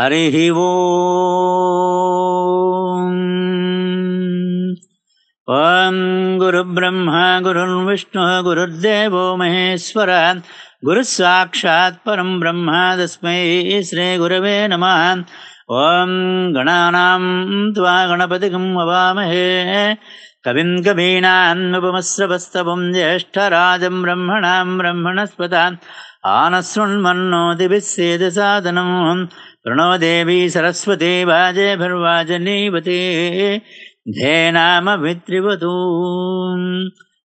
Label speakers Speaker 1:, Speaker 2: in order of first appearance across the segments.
Speaker 1: हरिः वो ॐ गुरुब्रह्मा गुरुर्विष्णुः गुरुर्देवो महेश्वरः गुरुः साक्षात् परं ब्रह्म तस्मै श्रीगुरवे नमः ॐ गणानां त्वा गणपतिगं ववामहे कविं कवीनान्मुपमस्रवस्तवं ज्येष्ठराजं ब्रह्मणां ब्रह्मणस्पदान् आनस्रुण्मन्नो दिभिः सेदसादनम् ప్రణోదేవి సరస్వతి భర్వాజనీవతే ధేనామ విత్రివతూ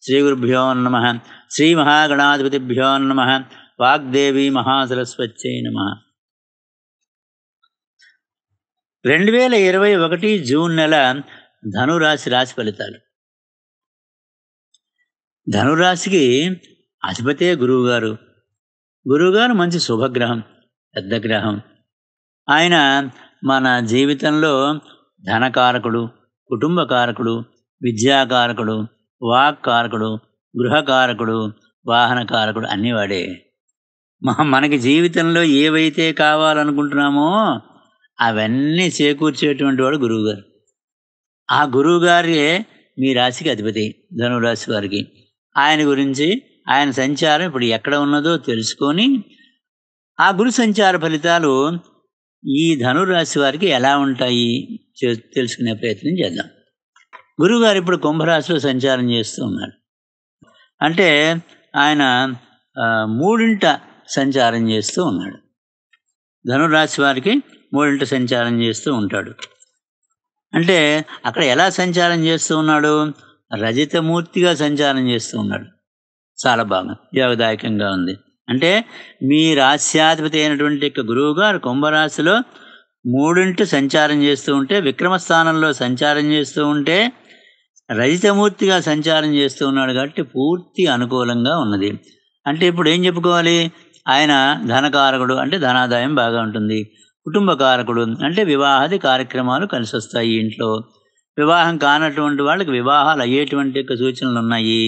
Speaker 1: శ్రీ గురుభ్యో నమ శ్రీ మహాగణాధిపతిభ్యో నమ వాగ్దేవి మహాసరస్వత్యై నమ రెండు వేల ఇరవై ఒకటి జూన్ నెల ధనురాశి రాశి ఫలితాలు ధనురాశికి అధిపతే గురువుగారు గురువుగారు మంచి శుభగ్రహం పెద్ద గ్రహం ఆయన మన జీవితంలో ధనకారకుడు కుటుంబకారకుడు విద్యాకారకుడు వాక్కారకుడు గృహకారకుడు వాహనకారకుడు అన్ని వాడే మనకి జీవితంలో ఏవైతే కావాలనుకుంటున్నామో అవన్నీ చేకూర్చేటువంటి వాడు గురువుగారు ఆ గురువుగారే మీ రాశికి అధిపతి ధనురాశి వారికి ఆయన గురించి ఆయన సంచారం ఇప్పుడు ఎక్కడ ఉన్నదో తెలుసుకొని ఆ గురు సంచార ఫలితాలు ఈ ధనురాశి వారికి ఎలా ఉంటాయి తెలుసుకునే ప్రయత్నం చేద్దాం గురువుగారు ఇప్పుడు కుంభరాశిలో సంచారం చేస్తూ ఉన్నాడు అంటే ఆయన మూడింట సంచారం చేస్తూ ఉన్నాడు ధనురాశి వారికి మూడింట సంచారం చేస్తూ ఉంటాడు అంటే అక్కడ ఎలా సంచారం చేస్తూ ఉన్నాడు రజతమూర్తిగా సంచారం చేస్తూ ఉన్నాడు చాలా బాగా యోగదాయకంగా ఉంది అంటే మీ రాశ్యాధిపతి అయినటువంటి యొక్క గురువు గారు కుంభరాశిలో మూడింటి సంచారం చేస్తూ ఉంటే విక్రమస్థానంలో సంచారం చేస్తూ ఉంటే రజితమూర్తిగా సంచారం చేస్తూ ఉన్నాడు కాబట్టి పూర్తి అనుకూలంగా ఉన్నది అంటే ఇప్పుడు ఏం చెప్పుకోవాలి ఆయన ధనకారకుడు అంటే ధనాదాయం బాగా ఉంటుంది కుటుంబ కారకుడు అంటే వివాహాది కార్యక్రమాలు కలిసి వస్తాయి ఇంట్లో వివాహం కానటువంటి వాళ్ళకి వివాహాలు అయ్యేటువంటి యొక్క సూచనలు ఉన్నాయి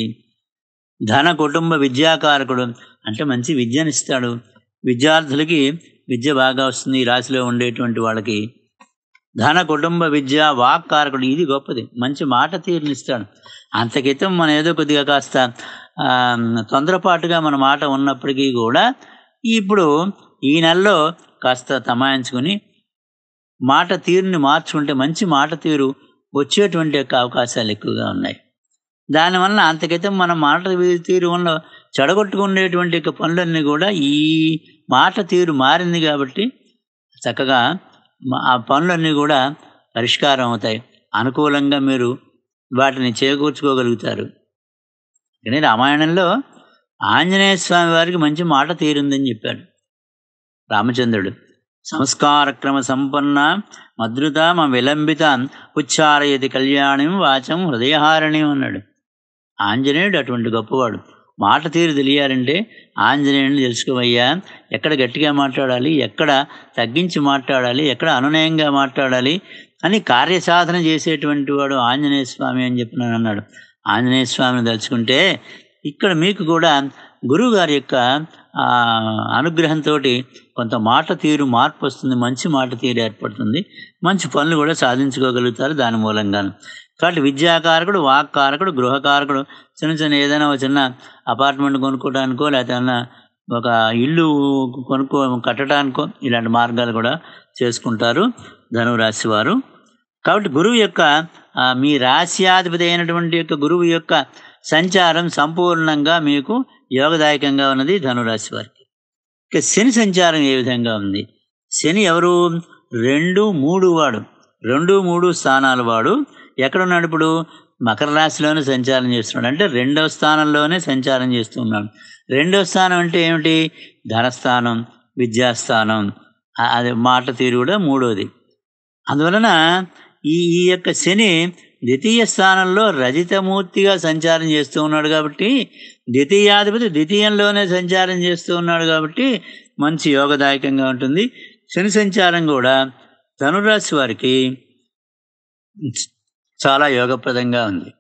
Speaker 1: ధన కుటుంబ విద్యాకారకుడు అంటే మంచి విద్యను ఇస్తాడు విద్యార్థులకి విద్య బాగా వస్తుంది ఈ రాశిలో ఉండేటువంటి వాళ్ళకి ధన కుటుంబ విద్య వాక్ కారకుడు ఇది గొప్పది మంచి మాట తీరునిస్తాడు అంతకితం మనం ఏదో కొద్దిగా కాస్త తొందరపాటుగా మన మాట ఉన్నప్పటికీ కూడా ఇప్పుడు ఈ నెలలో కాస్త తమాయించుకుని మాట తీరుని మార్చుకుంటే మంచి మాట తీరు వచ్చేటువంటి యొక్క అవకాశాలు ఎక్కువగా ఉన్నాయి దానివల్ల అంతకైతే మన మాట తీరు వల్ల చెడగొట్టుకునేటువంటి పనులన్నీ కూడా ఈ మాట తీరు మారింది కాబట్టి చక్కగా ఆ పనులన్నీ కూడా పరిష్కారం అవుతాయి అనుకూలంగా మీరు వాటిని చేకూర్చుకోగలుగుతారు కానీ రామాయణంలో ఆంజనేయ స్వామి వారికి మంచి మాట తీరుందని చెప్పాడు రామచంద్రుడు సంస్కారక్రమ సంపన్న మా విలంబిత ఉచ్చారయతి కళ్యాణం వాచం హృదయహారణి అన్నాడు ఆంజనేయుడు అటువంటి గొప్పవాడు మాట తీరు తెలియాలంటే ఆంజనేయుని తెలుసుకోవయ్యా ఎక్కడ గట్టిగా మాట్లాడాలి ఎక్కడ తగ్గించి మాట్లాడాలి ఎక్కడ అనునయంగా మాట్లాడాలి అని కార్యసాధన చేసేటువంటి వాడు ఆంజనేయ స్వామి అని చెప్పిన అన్నాడు ఆంజనేయ స్వామిని తలుచుకుంటే ఇక్కడ మీకు కూడా గురువుగారి యొక్క అనుగ్రహంతో కొంత మాట తీరు మార్పు వస్తుంది మంచి మాట తీరు ఏర్పడుతుంది మంచి పనులు కూడా సాధించుకోగలుగుతారు దాని మూలంగా కాబట్టి విద్యాకారకుడు వాక్ కారకుడు గృహకారకుడు చిన్న చిన్న ఏదైనా ఒక చిన్న అపార్ట్మెంట్ కొనుక్కోవడానికో లేకపోతే ఒక ఇల్లు కొనుక్కో కట్టడానికో ఇలాంటి మార్గాలు కూడా చేసుకుంటారు ధనురాశి వారు కాబట్టి గురువు యొక్క మీ రాశ్యాధిపతి అయినటువంటి యొక్క గురువు యొక్క సంచారం సంపూర్ణంగా మీకు యోగదాయకంగా ఉన్నది ధనురాశి వారికి ఇక శని సంచారం ఏ విధంగా ఉంది శని ఎవరు రెండు మూడు వాడు రెండు మూడు స్థానాలు వాడు ఎక్కడున్నాడు ఇప్పుడు మకర రాశిలోనే సంచారం చేస్తున్నాడు అంటే రెండవ స్థానంలోనే సంచారం చేస్తూ ఉన్నాడు రెండవ స్థానం అంటే ఏమిటి ధనస్థానం విద్యాస్థానం అది మాట తీరు కూడా మూడోది అందువలన ఈ ఈ యొక్క శని ద్వితీయ స్థానంలో రజితమూర్తిగా సంచారం చేస్తూ ఉన్నాడు కాబట్టి ద్వితీయాధిపతి ద్వితీయంలోనే సంచారం చేస్తూ ఉన్నాడు కాబట్టి మంచి యోగదాయకంగా ఉంటుంది శని సంచారం కూడా ధనురాశి వారికి చాలా యోగప్రదంగా ఉంది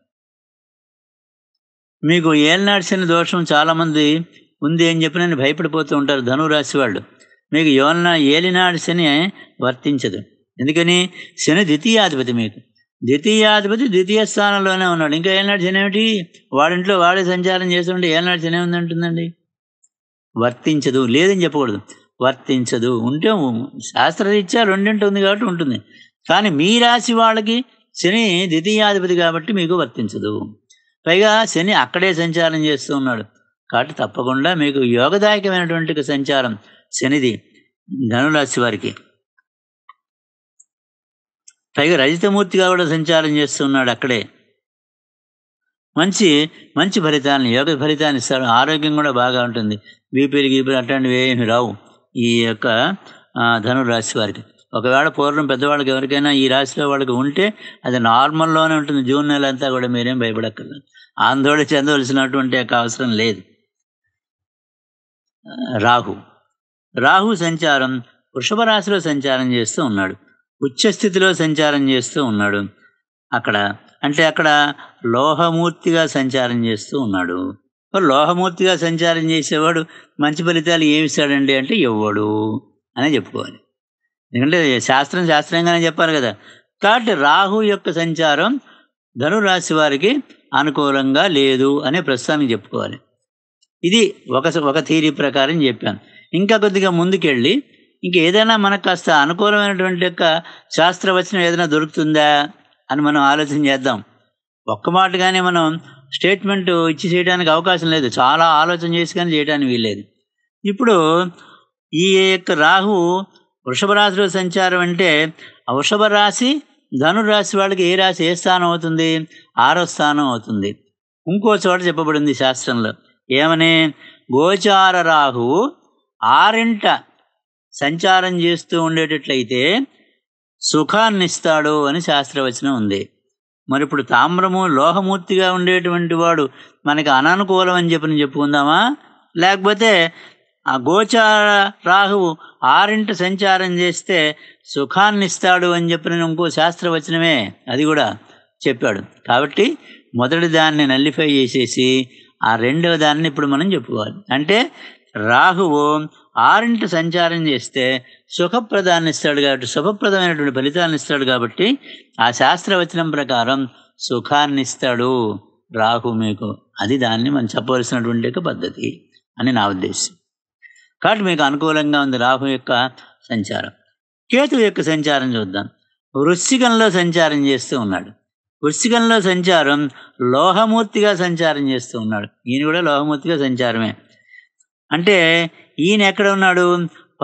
Speaker 1: మీకు ఏలనాడిసిన దోషం చాలామంది ఉంది అని చెప్పి నేను భయపడిపోతూ ఉంటారు ధనురాశి వాళ్ళు మీకు యోలన ఏలినాడు శని వర్తించదు ఎందుకని శని ద్వితీయాధిపతి మీకు ద్వితీయాధిపతి ద్వితీయ స్థానంలోనే ఉన్నాడు ఇంకా ఏనాడు శని ఏమిటి వాడింట్లో వాడే సంచారం చేస్తుంటే ఏనాడు శని అంటుందండి వర్తించదు లేదని చెప్పకూడదు వర్తించదు ఉంటే శాస్త్రరీత్యా రెండింటి ఉంది కాబట్టి ఉంటుంది కానీ మీ రాశి వాళ్ళకి శని ద్వితీయాధిపతి కాబట్టి మీకు వర్తించదు పైగా శని అక్కడే సంచారం చేస్తూ ఉన్నాడు కాబట్టి తప్పకుండా మీకు యోగదాయకమైనటువంటి సంచారం శనిది ధనురాశి వారికి పైగా రజితమూర్తిగా కూడా సంచారం చేస్తున్నాడు అక్కడే మంచి మంచి ఫలితాన్ని యోగ ఫలితాన్ని ఇస్తాడు ఆరోగ్యం కూడా బాగా ఉంటుంది బీపీలు గీపీలు అట్లాంటివి ఏమి రావు ఈ యొక్క ధనురాశి వారికి ఒకవేళ పూర్వం పెద్దవాళ్ళకి ఎవరికైనా ఈ రాశిలో వాళ్ళకి ఉంటే అది నార్మల్లోనే ఉంటుంది జూన్ నెల అంతా కూడా మీరేం భయపడక్కర్లేదు ఆందోళన చెందవలసినటువంటి యొక్క అవసరం లేదు రాహు రాహు సంచారం వృషభ రాశిలో సంచారం చేస్తూ ఉన్నాడు ఉచ్చస్థితిలో సంచారం చేస్తూ ఉన్నాడు అక్కడ అంటే అక్కడ లోహమూర్తిగా సంచారం చేస్తూ ఉన్నాడు లోహమూర్తిగా సంచారం చేసేవాడు మంచి ఫలితాలు ఏమిస్తాడండి అంటే ఇవ్వడు అనే చెప్పుకోవాలి ఎందుకంటే శాస్త్రం శాస్త్రంగానే చెప్పారు కదా కాబట్టి రాహు యొక్క సంచారం ధనురాశి వారికి అనుకూలంగా లేదు అనే ప్రస్తుతానికి చెప్పుకోవాలి ఇది ఒక ఒక థీరీ ప్రకారం చెప్పాను ఇంకా కొద్దిగా ముందుకెళ్ళి ఇంక ఏదైనా మనకు కాస్త అనుకూలమైనటువంటి యొక్క శాస్త్రవచనం ఏదైనా దొరుకుతుందా అని మనం ఆలోచన చేద్దాం ఒక్క మాటగానే మనం స్టేట్మెంట్ ఇచ్చి చేయడానికి అవకాశం లేదు చాలా ఆలోచన చేసి కానీ చేయడానికి వీల్లేదు ఇప్పుడు ఈ యొక్క రాహు వృషభ రాశిలో సంచారం అంటే వృషభ రాశి ధనురాశి వాళ్ళకి ఏ రాశి ఏ స్థానం అవుతుంది ఆరో స్థానం అవుతుంది ఇంకో చోట చెప్పబడింది శాస్త్రంలో ఏమని గోచార రాహువు ఆరింట సంచారం చేస్తూ ఉండేటట్లయితే సుఖాన్నిస్తాడు అని శాస్త్రవచనం ఉంది మరి ఇప్పుడు తామ్రము లోహమూర్తిగా ఉండేటువంటి వాడు మనకి అననుకూలం అని చెప్పి చెప్పుకుందామా లేకపోతే ఆ గోచార రాహువు ఆరింట సంచారం చేస్తే సుఖాన్ని ఇస్తాడు అని చెప్పిన ఇంకో శాస్త్రవచనమే అది కూడా చెప్పాడు కాబట్టి మొదటి దాన్ని నల్లిఫై చేసేసి ఆ రెండవ దాన్ని ఇప్పుడు మనం చెప్పుకోవాలి అంటే రాహువు ఆరింట సంచారం చేస్తే సుఖప్రదాన్ని ఇస్తాడు కాబట్టి శుభప్రదమైనటువంటి ఫలితాన్ని ఇస్తాడు కాబట్టి ఆ శాస్త్రవచనం ప్రకారం సుఖాన్ని ఇస్తాడు రాహు మీకు అది దాన్ని మనం చెప్పవలసినటువంటి పద్ధతి అని నా ఉద్దేశం కాబట్టి మీకు అనుకూలంగా ఉంది రాహు యొక్క సంచారం కేతు యొక్క సంచారం చూద్దాం వృశ్చికంలో సంచారం చేస్తూ ఉన్నాడు వృశ్చికంలో సంచారం లోహమూర్తిగా సంచారం చేస్తూ ఉన్నాడు ఈయన కూడా లోహమూర్తిగా సంచారమే అంటే ఈయన ఎక్కడ ఉన్నాడు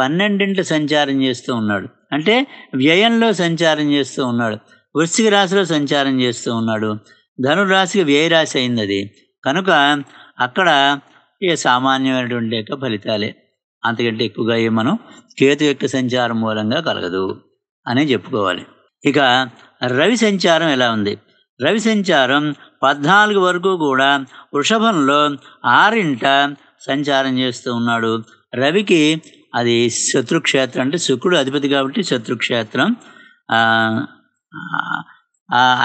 Speaker 1: పన్నెండింట్లో సంచారం చేస్తూ ఉన్నాడు అంటే వ్యయంలో సంచారం చేస్తూ ఉన్నాడు వృశ్చిక రాశిలో సంచారం చేస్తూ ఉన్నాడు ధనురాశికి వ్యయరాశి అయింది అది కనుక అక్కడ ఈ సామాన్యమైనటువంటి యొక్క ఫలితాలే అంతకంటే ఎక్కువగా ఏ మనం కేతు యొక్క సంచారం మూలంగా కలగదు అని చెప్పుకోవాలి ఇక రవి సంచారం ఎలా ఉంది రవి సంచారం పద్నాలుగు వరకు కూడా వృషభంలో ఆరింట సంచారం చేస్తూ ఉన్నాడు రవికి అది శత్రుక్షేత్రం అంటే శుక్రుడు అధిపతి కాబట్టి శత్రుక్షేత్రం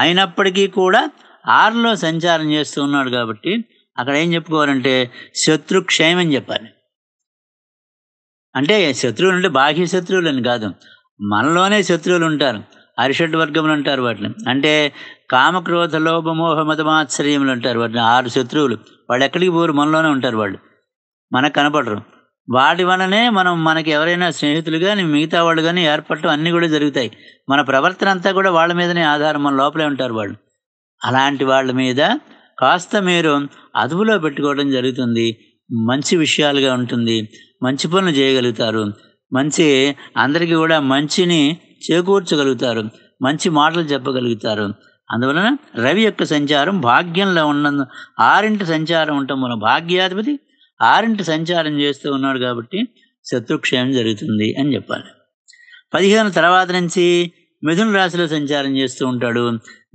Speaker 1: అయినప్పటికీ కూడా ఆరులో సంచారం చేస్తూ ఉన్నాడు కాబట్టి అక్కడ ఏం చెప్పుకోవాలంటే శత్రుక్షయం అని చెప్పాలి అంటే శత్రువులు అంటే బాహ్య శత్రువులని కాదు మనలోనే శత్రువులు ఉంటారు అరిషడ్ వర్గములు అంటారు వాటిని అంటే కామక్రోధ లోభమోహ మతమాశ్చర్యములు అంటారు వాటిని ఆరు శత్రువులు వాళ్ళు ఎక్కడికి పోరు మనలోనే ఉంటారు వాళ్ళు మనకు కనపడరు వాటి వలనే మనం మనకి ఎవరైనా స్నేహితులు కానీ మిగతా వాళ్ళు కానీ ఏర్పడటం అన్నీ కూడా జరుగుతాయి మన ప్రవర్తన అంతా కూడా వాళ్ళ మీదనే ఆధారం మన లోపలే ఉంటారు వాళ్ళు అలాంటి వాళ్ళ మీద కాస్త మీరు అదుపులో పెట్టుకోవడం జరుగుతుంది మంచి విషయాలుగా ఉంటుంది మంచి పనులు చేయగలుగుతారు మంచి అందరికీ కూడా మంచిని చేకూర్చగలుగుతారు మంచి మాటలు చెప్పగలుగుతారు అందువలన రవి యొక్క సంచారం భాగ్యంలో ఉన్న ఆరింటి సంచారం ఉండటం మన భాగ్యాధిపతి ఆరింటి సంచారం చేస్తూ ఉన్నాడు కాబట్టి శత్రుక్షయం జరుగుతుంది అని చెప్పాలి పదిహేను తర్వాత నుంచి మిథున రాశిలో సంచారం చేస్తూ ఉంటాడు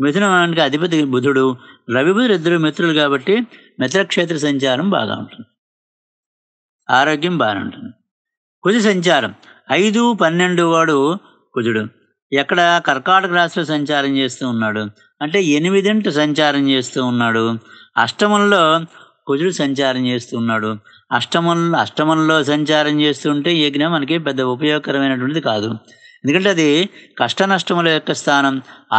Speaker 1: మిథునకి అధిపతి బుధుడు రవి బుధుడు ఇద్దరు మిత్రులు కాబట్టి మిత్రక్షేత్ర సంచారం బాగా ఉంటుంది ఆరోగ్యం బాగుంటుంది కుజ సంచారం ఐదు పన్నెండు వాడు కుజుడు ఎక్కడ కర్కాటక రాశిలో సంచారం చేస్తూ ఉన్నాడు అంటే ఎనిమిదింటి సంచారం చేస్తూ ఉన్నాడు అష్టమంలో కుజుడు సంచారం చేస్తూ ఉన్నాడు అష్టమంలో అష్టమంలో సంచారం చేస్తుంటే యజ్ఞం మనకి పెద్ద ఉపయోగకరమైనటువంటిది కాదు ఎందుకంటే అది కష్ట నష్టముల యొక్క స్థానం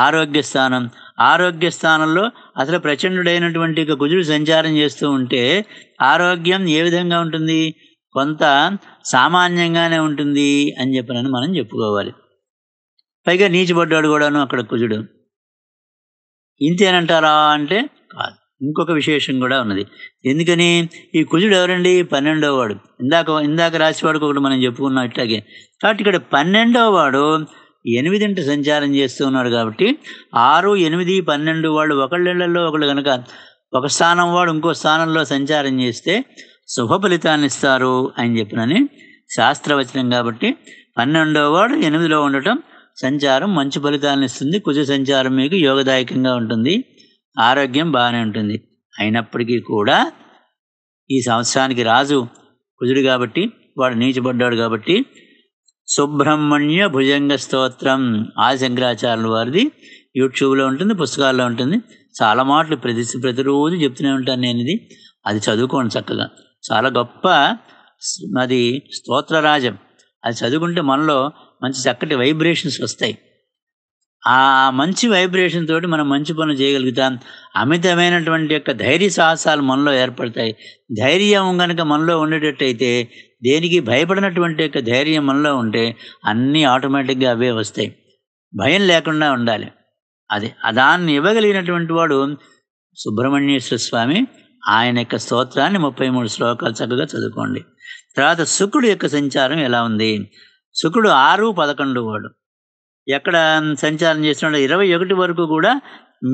Speaker 1: ఆరోగ్య స్థానం ఆరోగ్య స్థానంలో అసలు ప్రచండుడైనటువంటి గుజుడు సంచారం చేస్తూ ఉంటే ఆరోగ్యం ఏ విధంగా ఉంటుంది కొంత సామాన్యంగానే ఉంటుంది అని చెప్పినని మనం చెప్పుకోవాలి పైగా నీచిపడ్డాడు కూడాను అక్కడ కుజుడు ఇంతేనంటారా అంటే కాదు ఇంకొక విశేషం కూడా ఉన్నది ఎందుకని ఈ కుజుడు ఎవరండి పన్నెండవ వాడు ఇందాక ఇందాక రాశివాడికి ఒకటి మనం చెప్పుకున్నాం ఇట్లాగే కాబట్టి ఇక్కడ పన్నెండవ వాడు ఎనిమిదింటి సంచారం చేస్తూ ఉన్నాడు కాబట్టి ఆరు ఎనిమిది పన్నెండు వాళ్ళు ఒకళ్ళిళ్లలో ఒకళ్ళు కనుక ఒక స్థానం వాడు ఇంకో స్థానంలో సంచారం చేస్తే శుభ ఫలితాన్ని ఇస్తారు అని చెప్పినని శాస్త్రవచనం కాబట్టి పన్నెండవ వాడు ఎనిమిదిలో ఉండటం సంచారం మంచి ఫలితాన్ని ఇస్తుంది కుజ సంచారం మీకు యోగదాయకంగా ఉంటుంది ఆరోగ్యం బాగానే ఉంటుంది అయినప్పటికీ కూడా ఈ సంవత్సరానికి రాజు కుజుడు కాబట్టి వాడు నీచబడ్డాడు కాబట్టి సుబ్రహ్మణ్య భుజంగ స్తోత్రం ఆది శంకరాచార్యుల వారిది యూట్యూబ్లో ఉంటుంది పుస్తకాల్లో ఉంటుంది చాలా మాటలు ప్రతి ప్రతిరోజు చెప్తూనే ఉంటాను నేను ఇది అది చదువుకోండి చక్కగా చాలా గొప్ప అది స్తోత్రరాజం అది చదువుకుంటే మనలో మంచి చక్కటి వైబ్రేషన్స్ వస్తాయి ఆ మంచి వైబ్రేషన్ తోటి మనం మంచి పనులు చేయగలుగుతాం అమితమైనటువంటి యొక్క ధైర్య సాహసాలు మనలో ఏర్పడతాయి ధైర్యం కనుక మనలో ఉండేటట్టయితే దేనికి భయపడినటువంటి యొక్క ధైర్యం మనలో ఉంటే అన్నీ ఆటోమేటిక్గా అవే వస్తాయి భయం లేకుండా ఉండాలి అది దాన్ని ఇవ్వగలిగినటువంటి వాడు సుబ్రహ్మణ్యేశ్వర స్వామి ఆయన యొక్క స్తోత్రాన్ని ముప్పై మూడు శ్లోకాలు చక్కగా చదువుకోండి తర్వాత శుకుడు యొక్క సంచారం ఎలా ఉంది శుకుడు ఆరు పదకొండు వాడు ఎక్కడ సంచారం చేస్తున్నాడో ఇరవై ఒకటి వరకు కూడా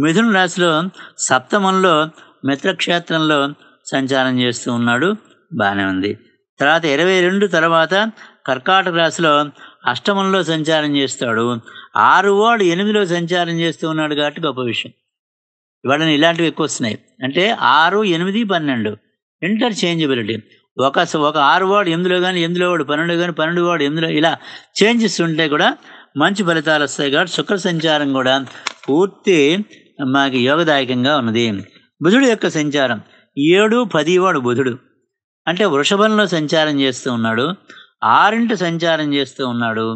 Speaker 1: మిథున రాశిలో సప్తమంలో మిత్రక్షేత్రంలో సంచారం చేస్తూ ఉన్నాడు బాగానే ఉంది తర్వాత ఇరవై రెండు తర్వాత కర్కాటక రాశిలో అష్టమంలో సంచారం చేస్తాడు ఆరు వాడు ఎనిమిదిలో సంచారం చేస్తూ ఉన్నాడు కాబట్టి గొప్ప విషయం ఇవాళ ఇలాంటివి ఎక్కువ వస్తున్నాయి అంటే ఆరు ఎనిమిది పన్నెండు ఇంటర్చేంజబిలిటీ ఒక ఒక ఆరు వాడు ఎందులో కానీ ఎందులో వాడు పన్నెండు కానీ పన్నెండు వాడు ఎందులో ఇలా చేంజెస్ ఉంటే కూడా మంచి ఫలితాలు వస్తాయి కాబట్టి శుక్ర సంచారం కూడా పూర్తి మాకు యోగదాయకంగా ఉన్నది బుధుడు యొక్క సంచారం ఏడు పదివాడు బుధుడు అంటే వృషభంలో సంచారం చేస్తూ ఉన్నాడు ఆరింటి సంచారం చేస్తూ ఉన్నాడు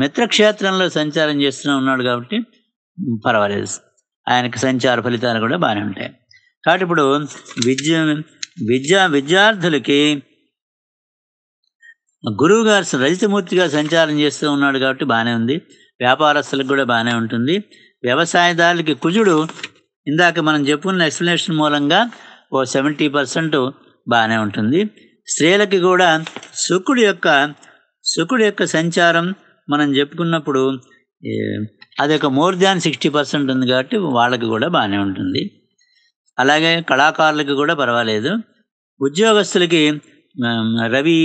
Speaker 1: మిత్రక్షేత్రంలో సంచారం చేస్తూ ఉన్నాడు కాబట్టి పర్వాలేదు ఆయనకు సంచార ఫలితాలు కూడా బాగానే ఉంటాయి కాబట్టి ఇప్పుడు విద్య విద్యా విద్యార్థులకి గురువు గారు రజితమూర్తిగా సంచారం చేస్తూ ఉన్నాడు కాబట్టి బాగానే ఉంది వ్యాపారస్తులకు కూడా బాగానే ఉంటుంది వ్యవసాయదారులకి కుజుడు ఇందాక మనం చెప్పుకున్న ఎక్స్ప్లెనేషన్ మూలంగా ఓ సెవెంటీ పర్సెంట్ బాగానే ఉంటుంది స్త్రీలకి కూడా శుకుడు యొక్క శుకుడు యొక్క సంచారం మనం చెప్పుకున్నప్పుడు అది ఒక మోర్ దాన్ సిక్స్టీ పర్సెంట్ ఉంది కాబట్టి వాళ్ళకి కూడా బాగానే ఉంటుంది అలాగే కళాకారులకి కూడా పర్వాలేదు ఉద్యోగస్తులకి రవి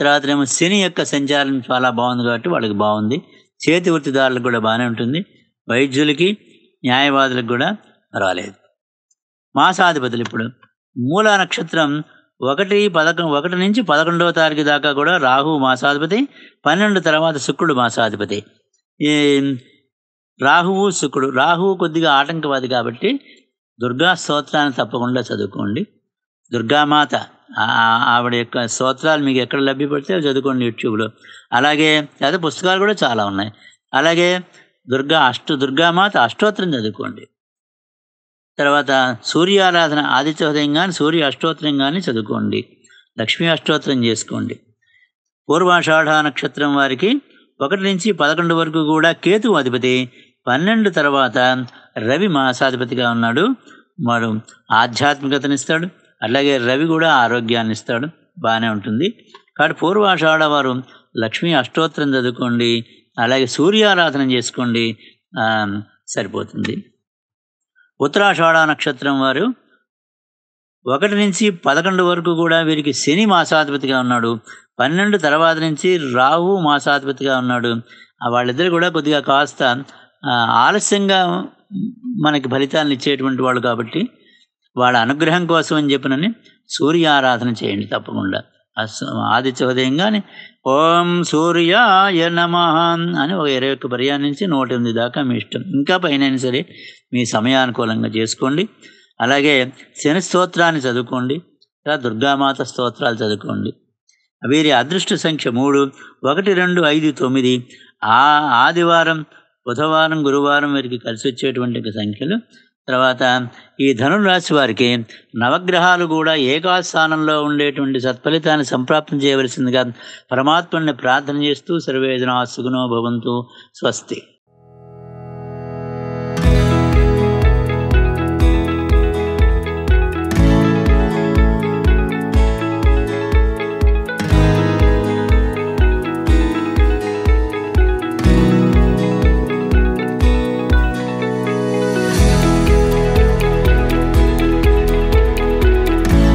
Speaker 1: తర్వాత ఏమో శని యొక్క సంచారం చాలా బాగుంది కాబట్టి వాళ్ళకి బాగుంది చేతి వృత్తిదారులకు కూడా బాగానే ఉంటుంది వైద్యులకి న్యాయవాదులకు కూడా రాలేదు మాసాధిపతులు ఇప్పుడు మూల నక్షత్రం ఒకటి పదక ఒకటి నుంచి పదకొండవ తారీఖు దాకా కూడా రాహు మాసాధిపతి పన్నెండు తర్వాత శుక్రుడు మాసాధిపతి ఈ రాహువు శుక్రుడు రాహువు కొద్దిగా ఆటంకవాది కాబట్టి దుర్గా స్తోత్రాన్ని తప్పకుండా చదువుకోండి దుర్గామాత ఆవిడ యొక్క స్తోత్రాలు మీకు ఎక్కడ లభ్యపడితే చదువుకోండి యూట్యూబ్లో అలాగే లేదా పుస్తకాలు కూడా చాలా ఉన్నాయి అలాగే దుర్గా అష్ట దుర్గామాత అష్టోత్తరం చదువుకోండి తర్వాత సూర్యారాధన ఆదిత్య హృదయం కానీ సూర్య అష్టోత్తరం కానీ చదువుకోండి లక్ష్మీ అష్టోత్తరం చేసుకోండి పూర్వాషాఢ నక్షత్రం వారికి ఒకటి నుంచి పదకొండు వరకు కూడా కేతు అధిపతి పన్నెండు తర్వాత రవి మాసాధిపతిగా ఉన్నాడు మరి ఆధ్యాత్మికతనిస్తాడు అట్లాగే రవి కూడా ఆరోగ్యాన్ని ఇస్తాడు బాగానే ఉంటుంది కాబట్టి పూర్వాషాఢ వారు లక్ష్మీ అష్టోత్తరం చదువుకోండి అలాగే సూర్యారాధన చేసుకోండి సరిపోతుంది ఉత్తరాషాఢ నక్షత్రం వారు ఒకటి నుంచి పదకొండు వరకు కూడా వీరికి శని మాసాధిపతిగా ఉన్నాడు పన్నెండు తర్వాత నుంచి రాహు మాసాధిపతిగా ఉన్నాడు వాళ్ళిద్దరు కూడా కొద్దిగా కాస్త ఆలస్యంగా మనకి ఫలితాలను ఇచ్చేటువంటి వాళ్ళు కాబట్టి వాళ్ళ అనుగ్రహం కోసం అని చెప్పినని సూర్యారాధన చేయండి తప్పకుండా ఆదిత్య కానీ ఓం సూర్య నమ అని ఒక ఇరవై ఒక్క పర్యాయం నుంచి నూట ఎనిమిది దాకా మీ ఇష్టం ఇంకా పైన సరే మీ సమయానుకూలంగా చేసుకోండి అలాగే శని స్తోత్రాన్ని చదువుకోండి ఇలా దుర్గామాత స్తోత్రాలు చదువుకోండి వీరి అదృష్ట సంఖ్య మూడు ఒకటి రెండు ఐదు తొమ్మిది ఆ ఆదివారం బుధవారం గురువారం వీరికి కలిసి వచ్చేటువంటి సంఖ్యలు తర్వాత ఈ రాశి వారికి నవగ్రహాలు కూడా ఏకాస్థానంలో ఉండేటువంటి సత్ఫలితాన్ని సంప్రాప్తం చేయవలసిందిగా పరమాత్మని ప్రార్థన చేస్తూ సర్వేజనా సుగుణో భవంతు స్వస్తి